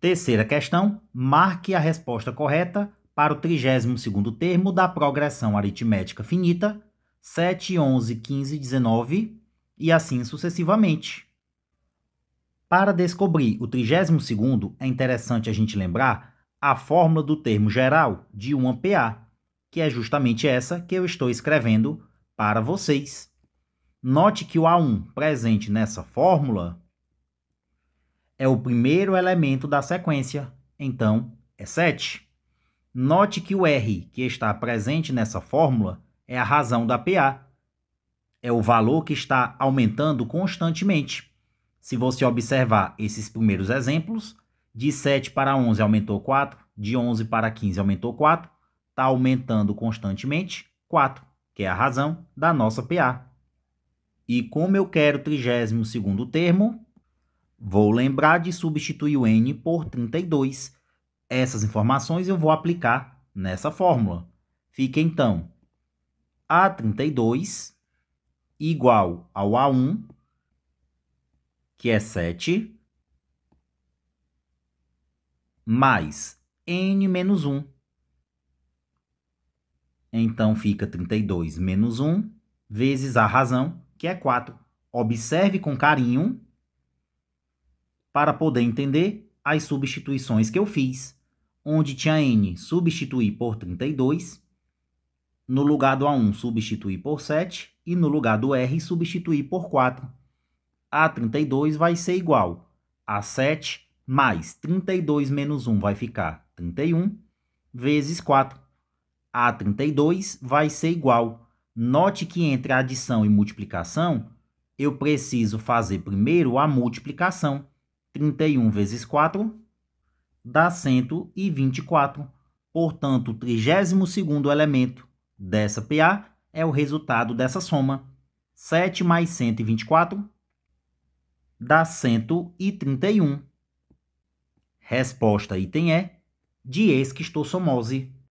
Terceira questão, marque a resposta correta para o 32º termo da progressão aritmética finita 7, 11, 15, 19 e assim sucessivamente. Para descobrir o 32º, é interessante a gente lembrar a fórmula do termo geral de uma PA, que é justamente essa que eu estou escrevendo para vocês. Note que o A1 presente nessa fórmula é o primeiro elemento da sequência, então é 7. Note que o R, que está presente nessa fórmula, é a razão da PA. É o valor que está aumentando constantemente. Se você observar esses primeiros exemplos, de 7 para 11 aumentou 4, de 11 para 15 aumentou 4, está aumentando constantemente 4, que é a razão da nossa PA. E como eu quero o 32 termo, Vou lembrar de substituir o n por 32. Essas informações eu vou aplicar nessa fórmula. Fica então A32 igual ao A1, que é 7, mais n menos 1. Então fica 32 menos 1 vezes a razão, que é 4. Observe com carinho para poder entender as substituições que eu fiz, onde tinha n, substituí por 32, no lugar do A1 substituí por 7 e no lugar do R substituí por 4. A32 vai ser igual a 7 mais 32 menos 1 vai ficar 31 vezes 4. A32 vai ser igual. Note que entre adição e multiplicação, eu preciso fazer primeiro a multiplicação. 31 vezes 4 dá 124. Portanto, o 32 elemento dessa PA é o resultado dessa soma. 7 mais 124 dá 131. Resposta item E de esquistossomose.